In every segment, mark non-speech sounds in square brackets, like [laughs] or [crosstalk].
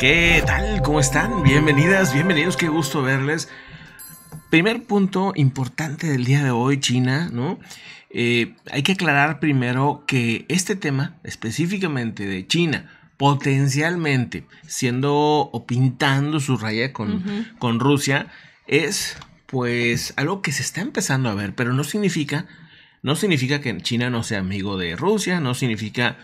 ¿Qué tal? ¿Cómo están? Bienvenidas, bienvenidos, qué gusto verles. Primer punto importante del día de hoy, China, ¿no? Eh, hay que aclarar primero que este tema específicamente de China, potencialmente siendo o pintando su raya con, con Rusia, es pues algo que se está empezando a ver, pero no significa, no significa que China no sea amigo de Rusia, no significa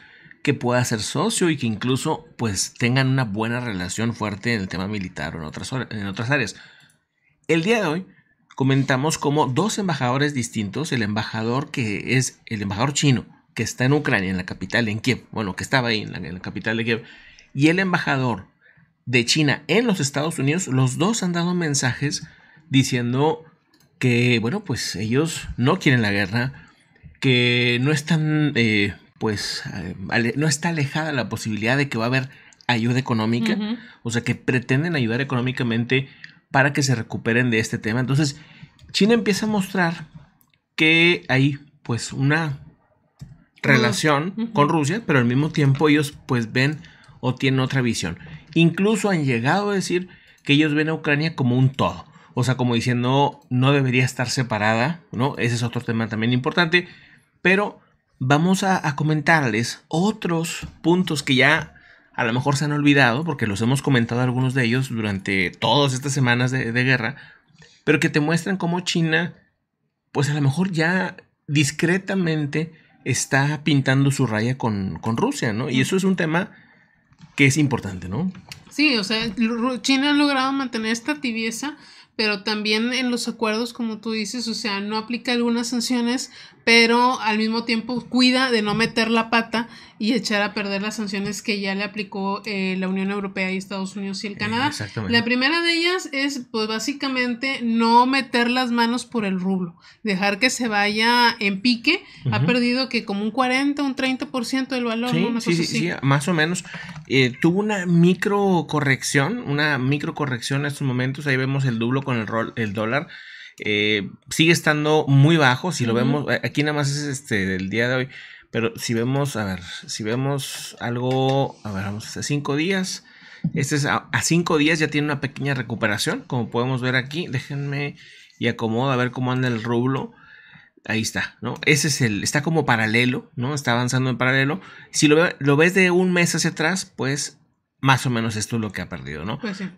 que pueda ser socio y que incluso pues tengan una buena relación fuerte en el tema militar o en otras, en otras áreas. El día de hoy comentamos como dos embajadores distintos, el embajador que es el embajador chino, que está en Ucrania, en la capital, en Kiev, bueno, que estaba ahí en la, capital de Kiev, y el embajador de China en los Estados Unidos, los dos han dado mensajes diciendo que, bueno, pues ellos no quieren la guerra, que no están eh, pues eh, no está alejada la posibilidad de que va a haber ayuda económica, o sea, que pretenden ayudar económicamente para que se recuperen de este tema. Entonces, China empieza a mostrar que hay pues una relación con Rusia, pero al mismo tiempo ellos pues ven o tienen otra visión. Incluso han llegado a decir que ellos ven a Ucrania como un todo. O sea, como diciendo, no debería estar separada, ¿no? Ese es otro tema también importante. Pero vamos a, comentarles otros puntos que ya a lo mejor se han olvidado, porque los hemos comentado algunos de ellos durante todas estas semanas de, guerra, pero que te muestran cómo China, pues a lo mejor ya discretamente está pintando su raya con, con Rusia, ¿no? Y eso es un tema que es importante, ¿no? Sí, o sea, China ha logrado mantener esta tibieza, pero también en los acuerdos, como tú dices, o sea, no aplica algunas sanciones, pero al mismo tiempo cuida de no meter la pata y echar a perder las sanciones que ya le aplicó eh, la Unión Europea y Estados Unidos y el eh, Canadá. La primera de ellas es, pues básicamente, no meter las manos por el rublo, dejar que se vaya en pique. Ha perdido que como un 40, un 30% del valor, sí, sí, sí, más o menos. Eh, tuvo una micro corrección, una micro corrección en estos momentos. Ahí vemos el dublo con el, rol, el dólar. sigue estando muy bajo, si lo vemos, aquí nada más es este, del día de hoy pero si vemos, a ver, si vemos algo, a ver, vamos a cinco días. Este es a, cinco días ya tiene una pequeña recuperación, como podemos ver aquí. Déjenme y acomodo a ver cómo anda el rublo. Ahí está, ¿no? Ese es el, está como paralelo, ¿no? Está avanzando en paralelo. Si lo, ves de un mes hacia atrás, pues más o menos esto es lo que ha perdido, ¿no? Pues eh,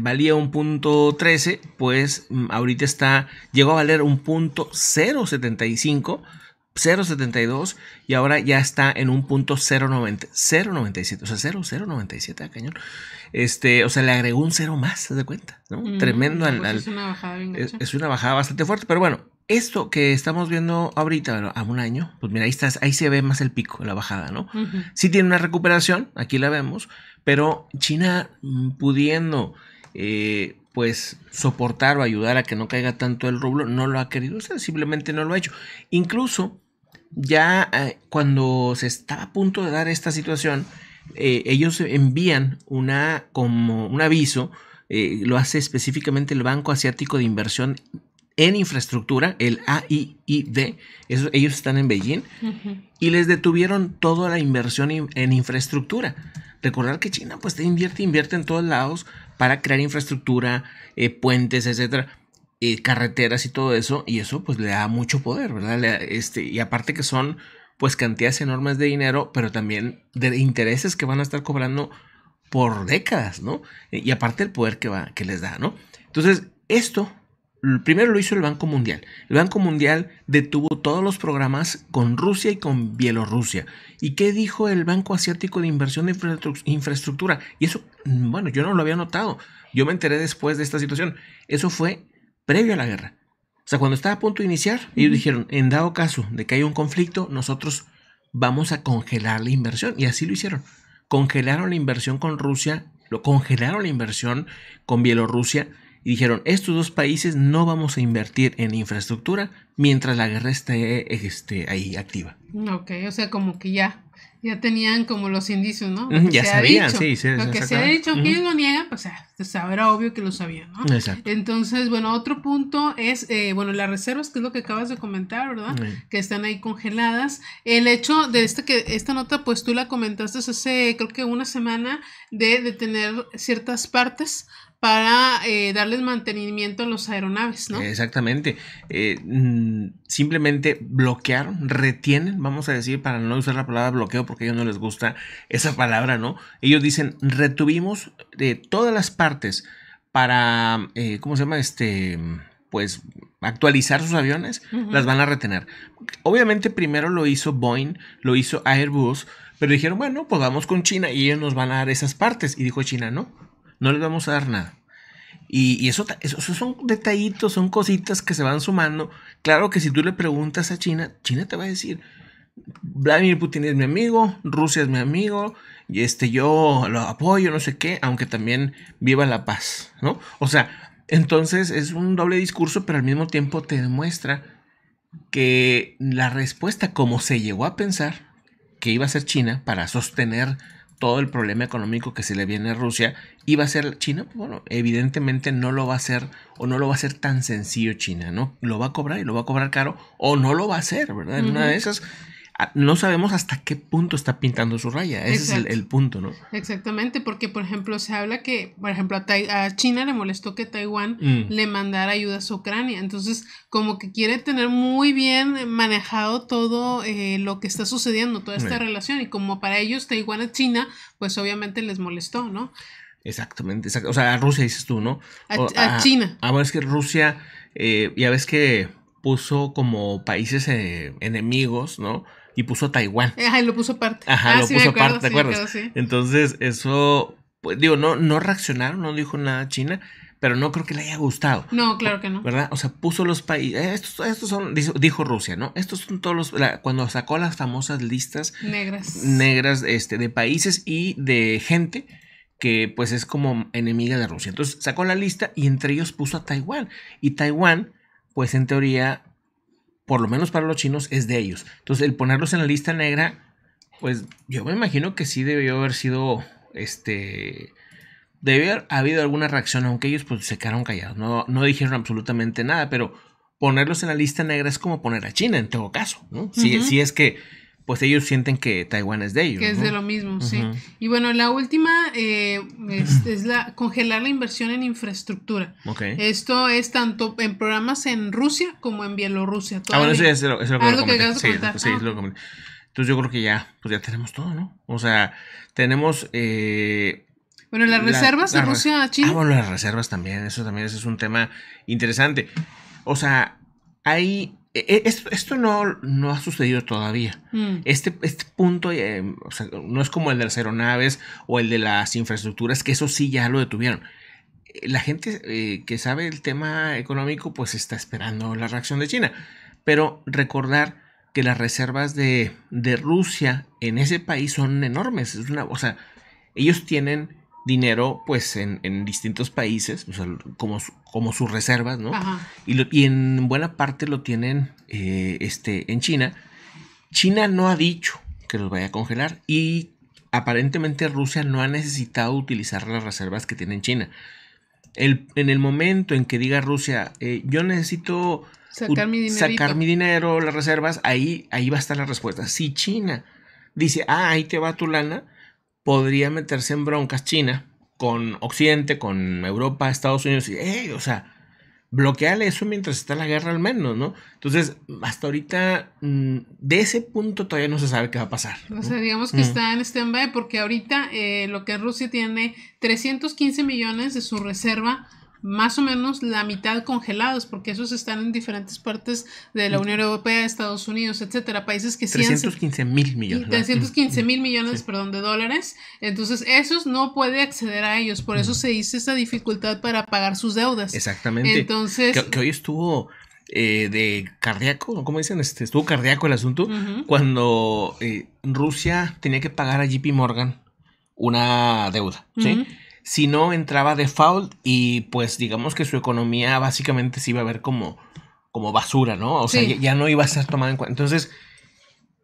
valía un punto 13, pues mm, ahorita está, llegó a valer un punto 075 0.72 y ahora ya está en un punto 0.97, o sea, 0.097 a ah, cañón. Este, o sea, le agregó un cero más, ¿se da cuenta? ¿no? Mm, Tremendo. al, pues es, una bajada bastante fuerte, pero bueno, esto que estamos viendo ahorita, a un año, pues mira, ahí, estás, ahí se ve más el pico, la bajada, ¿no? Sí tiene una recuperación, aquí la vemos, pero China mm, pudiendo... Eh, pues soportar o ayudar a que no caiga tanto el rublo, no lo ha querido simplemente no lo ha hecho. Incluso ya ah, cuando se estaba a punto de dar esta situación, eh, ellos envían una, como un aviso, eh, lo hace específicamente el Banco Asiático de Inversión en Infraestructura, el AIID, ellos están en Beijing, y les detuvieron toda la inversión en infraestructura. Recordar que China pues invierte, invierte en todos lados para crear infraestructura, eh, puentes, etcétera eh, carreteras y todo eso, y eso pues le da mucho poder, ¿verdad? este, y aparte que son pues cantidades enormes de dinero, pero también de intereses que van a estar cobrando por décadas, ¿no? Eh, y aparte el poder que, va, que les da, ¿no? Entonces, esto primero lo hizo el Banco Mundial. El Banco Mundial detuvo todos los programas con Rusia y con Bielorrusia. ¿Y qué dijo el Banco Asiático de Inversión de Infraestructura? Y eso, mm, bueno, yo no lo había notado. Yo me enteré después de esta situación. Eso fue previo a la guerra. O sea, cuando estaba a punto de iniciar, ellos dijeron, en dado caso de que haya un conflicto, nosotros vamos a congelar la inversión. Y así lo hicieron. Congelaron la inversión con Rusia, lo congelaron la inversión con Bielorrusia y dijeron, estos dos países no vamos a invertir en infraestructura mientras la guerra esté, este, ahí activa. Ok, o sea, como que ya ya tenían como los indicios, ¿no? ya sabían, sí, sí. Lo que se ha dicho, quien lo niega, pues era obvio que lo sabían, ¿no? Exacto. Entonces, bueno, otro punto es, eh, bueno, las reservas, que es lo que acabas de comentar, ¿verdad? Que están ahí congeladas. El hecho de esta, que esta nota, pues tú la comentaste hace, creo que una semana, de tener ciertas partes para eh, darles mantenimiento a los aeronaves, ¿no? Exactamente. Eh, mm, simplemente bloquearon, retienen, vamos a decir, para no usar la palabra bloqueo porque a ellos no les gusta esa palabra, ¿no? Ellos dicen, retuvimos de eh, todas las partes para, ¿cómo se llama? Este, pues actualizar sus aviones, las van a retener. Obviamente primero lo hizo Boeing, lo hizo Airbus, pero dijeron, bueno, pues vamos con China y ellos nos van a dar esas partes. Y dijo China, no, no les vamos a dar nada. Y, eso, son detallitos, son cositas que se van sumando. Claro que si tú le preguntas a China, China te va a decir, Vladimir Putin es mi amigo, Rusia es mi amigo, y este, yo lo apoyo, no sé qué, aunque también viva la paz, ¿no? O sea, entonces es un doble discurso, pero al mismo tiempo te demuestra que la respuesta como se llegó a pensar que iba a ser China para sostener todo el problema económico que se le viene a Rusia y va a ser China, bueno, evidentemente no lo va a hacer o no lo va a hacer tan sencillo China, ¿no? Lo va a cobrar y lo va a cobrar caro o no lo va a hacer, ¿verdad? En una de esas no sabemos hasta qué punto está pintando su raya. Ese es el, punto, ¿no? Exactamente, porque por ejemplo se habla que, por ejemplo, a, China le molestó que Taiwán mm. le mandara ayuda a Ucrania. Entonces, como que quiere tener muy bien manejado todo eh, lo que está sucediendo, toda esta relación. Y como para ellos Taiwán a China, pues obviamente les molestó, ¿no? Exactamente, o sea, a Rusia dices tú, ¿no? a, China. A ah, ver, es que Rusia, eh, ya ves que puso como países eh, enemigos, ¿no? y puso Taiwán. Eh, ajá, lo puso aparte. Ajá, ah, lo puso aparte, ¿te acuerdas? Acuerdo, Entonces, eso, pues, digo, no, no reaccionaron, no dijo nada China, pero no creo que le haya gustado. No, claro que no. ¿Verdad? O sea, puso los países, eh, estos, son, dijo Rusia, ¿no? Estos son todos los, cuando sacó las famosas listas negras, negras este, de países y de gente que pues es como enemiga de Rusia. Entonces sacó la lista y entre ellos puso a Taiwán. Y Taiwán, pues en teoría por lo menos para los chinos, es de ellos. Entonces, el ponerlos en la lista negra, pues yo me imagino que sí debió haber sido, este, debió haber habido alguna reacción, aunque ellos pues se quedaron callados, no, no dijeron absolutamente nada, pero ponerlos en la lista negra es como poner a China en todo caso, ¿no? si, si, es que pues ellos sienten que Taiwán es de ellos. Que es de lo mismo, sí. Y bueno, la última eh, [laughs] es, la congelar la inversión en infraestructura. Esto es tanto en programas en Rusia como en Bielorrusia. Ah, bueno, eso ya es lo, que, lo que ah, Sí, es lo que comenté. Entonces yo creo que ya, pues ya tenemos todo, ¿no? O sea, tenemos... Eh, bueno, las reservas de Rusia a China. Ah, bueno, las reservas también, eso también es un tema interesante. O sea, hay e, e, esto no, no ha sucedido todavía. Mm. Este, este, punto eh, no es como el de las aeronaves o el de las infraestructuras, que eso sí ya lo detuvieron. Eh, la gente eh, que sabe el tema económico pues está esperando la reacción de China. Pero recordar que las reservas de, Rusia en ese país son enormes. Es una, o sea, ellos tienen dinero pues en, distintos países, como, como sus reservas, ¿no? Y, lo, en buena parte lo tienen eh, este, en China. China no ha dicho que los vaya a congelar y aparentemente Rusia no ha necesitado utilizar las reservas que tiene en China. El, en el momento en que diga Rusia, eh, yo necesito sacar mi, dinero, las reservas, ahí, ahí va a estar la respuesta. Si China dice, ah, ahí te va tu lana, podría meterse en broncas China con Occidente, con Europa, Estados Unidos, y, o sea, bloquearle eso mientras está la guerra al menos, ¿no? Entonces, hasta ahorita, mm, de ese punto todavía no se sabe qué va a pasar. O sea, digamos que mm. está en stand-by porque ahorita eh, lo que Rusia tiene, 315 millones de su reserva más o menos la mitad congelados, porque esos están en diferentes partes de la mm. Unión Europea, Estados Unidos, etcétera, países que sí 315 mil millones. 315 mil mm, millones, perdón, de dólares. Entonces, esos no puede acceder a ellos, por eso mm. se hizo esa dificultad para pagar sus deudas. Exactamente. Entonces, que, hoy estuvo eh, de cardíaco, ¿cómo dicen? Este, estuvo cardíaco el asunto cuando eh, Rusia tenía que pagar a JP Morgan una deuda, ¿sí? si no entraba default y pues digamos que su economía básicamente se iba a ver como, como basura, ¿no? O sea, ya, no iba a ser tomada en cuenta. Entonces,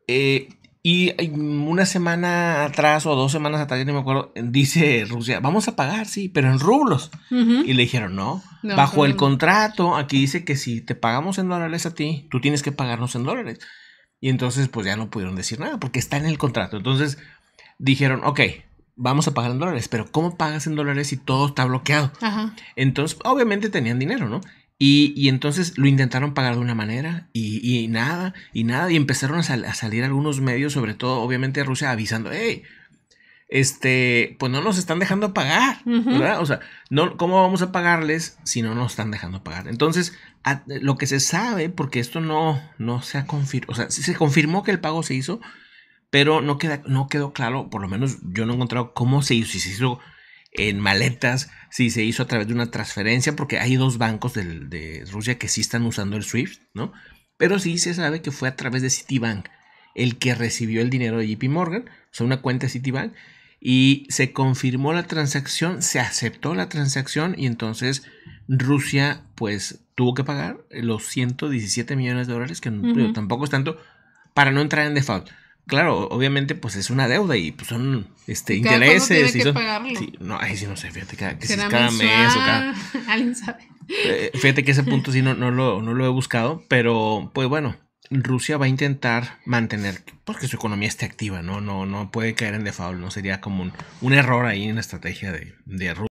eh, y una semana atrás o dos semanas atrás, ya no me acuerdo, dice Rusia, vamos a pagar, sí, pero en rublos. Y le dijeron, no, bajo el contrato, aquí dice que si te pagamos en dólares a ti, tú tienes que pagarnos en dólares. Y entonces, pues ya no pudieron decir nada porque está en el contrato. Entonces, dijeron, ok, vamos a pagar en dólares, pero ¿cómo pagas en dólares si todo está bloqueado? Entonces, obviamente tenían dinero, ¿no? Y, y, entonces lo intentaron pagar de una manera y, y nada, y nada, y empezaron a, salir algunos medios, sobre todo obviamente Rusia, avisando, hey, este, pues no nos están dejando pagar, ¿verdad? O sea, no, ¿cómo vamos a pagarles si no nos están dejando pagar? Entonces, lo que se sabe, porque esto no, no se ha confirmado, o sea, se confirmó que el pago se hizo, pero no, queda, no quedó claro, por lo menos yo no he encontrado cómo se hizo, si se hizo en maletas, si se hizo a través de una transferencia, porque hay dos bancos de, Rusia que sí están usando el SWIFT, ¿no? Pero sí se sabe que fue a través de Citibank el que recibió el dinero de JP Morgan, o sea, una cuenta de Citibank, y se confirmó la transacción, se aceptó la transacción y entonces Rusia pues tuvo que pagar los 117 millones de dólares, que tampoco es tanto, para no entrar en default claro, obviamente, pues es una deuda y pues son este, intereses. y Sí, no, ay, sí, no sé, fíjate, que mes o cada. [laughs] sabe. Eh, fíjate que ese punto sí no, no, lo, no lo he buscado, pero pues bueno, Rusia va a intentar mantener porque su economía esté activa, ¿no? No, no puede caer en default, ¿no? Sería como un, error ahí en la estrategia de, de Rusia.